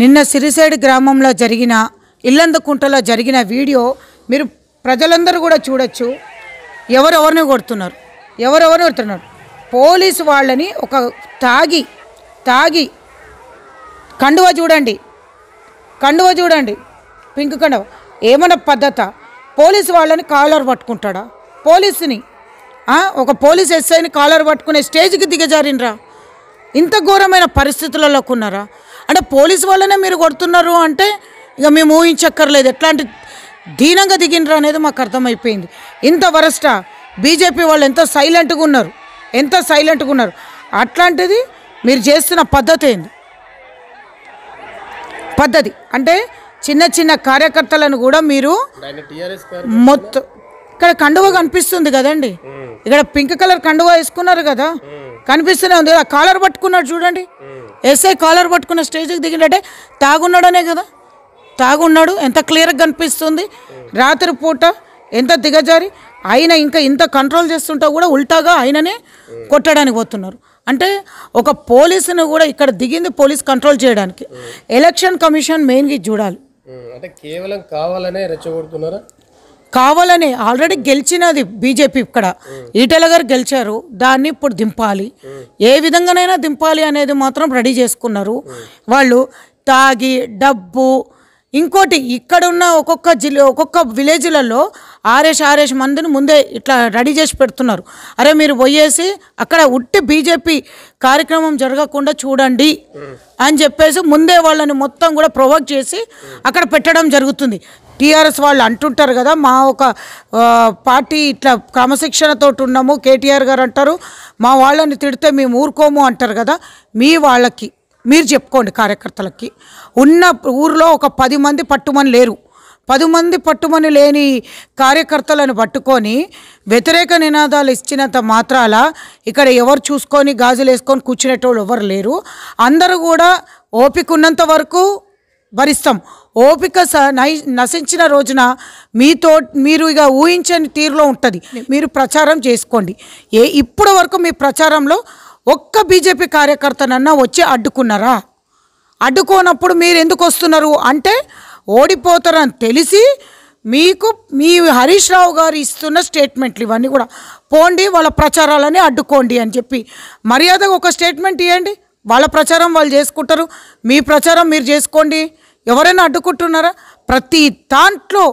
నిన్న సిరిసేడ్ గ్రామంలో జరిగిన ఇల్లందుకుంటలో జరిగిన వీడియో మీరు ప్రజలందరూ కూడా చూడొచ్చు ఎవరెవరిని కొడుతున్నారు ఎవరెవరిని కొడుతున్నారు పోలీసు వాళ్ళని ఒక తాగి తాగి కండువ చూడండి కండువ చూడండి పింక్ కండువ ఏమన్నా పద్ధత పోలీసు వాళ్ళని కాలర్ పట్టుకుంటాడా పోలీసుని ఒక పోలీస్ ఎస్ఐని కాలర్ పట్టుకునే స్టేజ్కి దిగజారినరా ఇంత ఘోరమైన పరిస్థితులలోకి ఉన్నారా అంటే పోలీస్ వాళ్ళనే మీరు కొడుతున్నారు అంటే ఇక మేము ఊహించక్కర్లేదు ఎట్లాంటి దీనంగా దిగినరు అనేది మాకు అర్థమైపోయింది ఇంత వరస్ట బీజేపీ వాళ్ళు ఎంత సైలెంట్గా ఉన్నారు ఎంత సైలెంట్గా ఉన్నారు అట్లాంటిది మీరు చేస్తున్న పద్ధతి ఏంది పద్ధతి అంటే చిన్న చిన్న కార్యకర్తలను కూడా మీరు మొత్తం ఇక్కడ కండువ కనిపిస్తుంది కదండి ఇక్కడ పింక్ కలర్ కండువ వేసుకున్నారు కదా కనిపిస్తూనే ఉంది ఆ కాలర్ పట్టుకున్నాడు చూడండి ఎస్ఐ కాలర్ పట్టుకున్న స్టేజ్కి దిగిందంటే తాగున్నాడనే కదా తాగున్నాడు ఎంత క్లియర్గా కనిపిస్తుంది పూట ఎంత దిగజారి ఆయన ఇంకా ఇంత కంట్రోల్ చేస్తుంటా కూడా ఉల్టాగా ఆయననే కొట్టడానికి పోతున్నారు అంటే ఒక పోలీసును కూడా ఇక్కడ దిగింది పోలీస్ కంట్రోల్ చేయడానికి ఎలక్షన్ కమిషన్ మెయిన్గా చూడాలి అంటే కేవలం కావాలనే రెచ్చగొడుతున్నారా కావాలని ఆల్రెడీ గెలిచినది బీజేపీ ఇక్కడ ఈటెల గారు గెలిచారు దాన్ని ఇప్పుడు దింపాలి ఏ విధంగానైనా దింపాలి అనేది మాత్రం రెడీ చేసుకున్నారు వాళ్ళు తాగి డబ్బు ఇంకోటి ఇక్కడున్న ఒక్కొక్క జిల్లా ఒక్కొక్క విలేజ్లలో ఆర్ఎస్ ఆర్ఎస్ మందిని ముందే ఇట్లా రెడీ చేసి పెడుతున్నారు అరే మీరు పోయేసి అక్కడ ఉట్టి బీజేపీ కార్యక్రమం జరగకుండా చూడండి అని చెప్పేసి ముందే వాళ్ళని మొత్తం కూడా ప్రొవోక్ చేసి అక్కడ పెట్టడం జరుగుతుంది టీఆర్ఎస్ వాళ్ళు అంటుంటారు కదా మా ఒక పార్టీ ఇట్లా క్రమశిక్షణతోటి ఉన్నాము కేటీఆర్ గారు అంటారు మా వాళ్ళని తిడితే మేము ఊరుకోము అంటారు కదా మీ వాళ్ళకి మీరు చెప్పుకోండి కార్యకర్తలకి ఉన్న ఊరిలో ఒక పది మంది పట్టుమని లేరు పది మంది పట్టుమని లేని కార్యకర్తలను పట్టుకొని వ్యతిరేక నినాదాలు ఇచ్చినంత మాత్రాల ఇక్కడ ఎవరు చూసుకొని గాజులు వేసుకొని కూర్చునేటోళ్ళు ఎవరు లేరు అందరూ కూడా ఓపిక ఉన్నంత వరకు భరిస్తాం ఓపిక నై నశించిన రోజున మీతో మీరు ఇక ఊహించని తీరులో ఉంటుంది మీరు ప్రచారం చేసుకోండి ఏ ఇప్పటి వరకు మీ ప్రచారంలో ఒక్క బీజేపీ కార్యకర్తనన్నా వచ్చి అడ్డుకున్నారా అడ్డుకోనప్పుడు మీరు ఎందుకు వస్తున్నారు అంటే ఓడిపోతారని తెలిసి మీకు మీ హరీష్ రావు గారు ఇస్తున్న స్టేట్మెంట్లు ఇవన్నీ కూడా పోండి వాళ్ళ ప్రచారాలని అడ్డుకోండి అని చెప్పి మర్యాదగా ఒక స్టేట్మెంట్ ఇవ్వండి వాళ్ళ ప్రచారం వాళ్ళు చేసుకుంటారు మీ ప్రచారం మీరు చేసుకోండి ఎవరైనా అడ్డుకుంటున్నారా ప్రతి దాంట్లో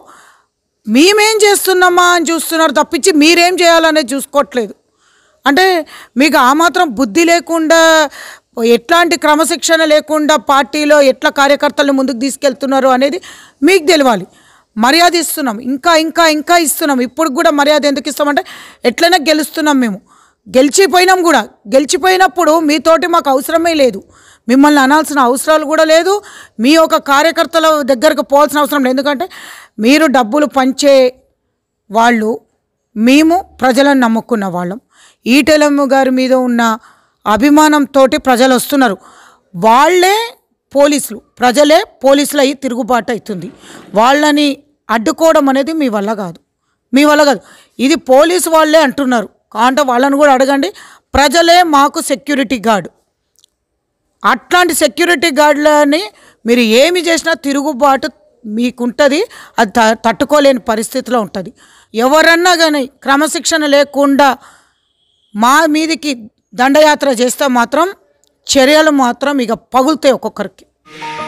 మేమేం చేస్తున్నామా అని చూస్తున్నారు తప్పించి మీరేం చేయాలనేది చూసుకోవట్లేదు అంటే మీకు ఆ మాత్రం బుద్ధి లేకుండా ఎట్లాంటి క్రమశిక్షణ లేకుండా పార్టీలో ఎట్లా కార్యకర్తలను ముందుకు తీసుకెళ్తున్నారు అనేది మీకు తెలియాలి మర్యాద ఇస్తున్నాం ఇంకా ఇంకా ఇంకా ఇస్తున్నాం ఇప్పుడు కూడా మర్యాద ఎందుకు ఇస్తామంటే ఎట్లైనా గెలుస్తున్నాం మేము గెలిచిపోయినాం కూడా గెలిచిపోయినప్పుడు మీతోటి మాకు అవసరమే లేదు మిమ్మల్ని అనాల్సిన అవసరాలు కూడా లేదు మీ యొక్క కార్యకర్తల దగ్గరకు పోవాల్సిన అవసరం లేదు ఎందుకంటే మీరు డబ్బులు పంచే వాళ్ళు మేము ప్రజలను నమ్ముకున్న వాళ్ళం ఈటెలమ్మ గారి మీద ఉన్న అభిమానంతో ప్రజలు వస్తున్నారు వాళ్ళే పోలీసులు ప్రజలే పోలీసులు అయ్యి తిరుగుబాటు అవుతుంది వాళ్ళని అడ్డుకోవడం అనేది మీ వల్ల కాదు మీ వల్ల కాదు ఇది పోలీసు వాళ్ళే అంటున్నారు అంటే వాళ్ళని కూడా అడగండి ప్రజలే మాకు సెక్యూరిటీ గార్డ్ అట్లాంటి సెక్యూరిటీ గార్డులని మీరు ఏమి చేసినా తిరుగుబాటు మీకుంటుంది అది తట్టుకోలేని పరిస్థితిలో ఉంటుంది ఎవరన్నా కానీ క్రమశిక్షణ లేకుండా మా మీదికి దండయాత్ర చేస్తే మాత్రం చర్యలు మాత్రం ఇక పగులుతాయి ఒక్కొక్కరికి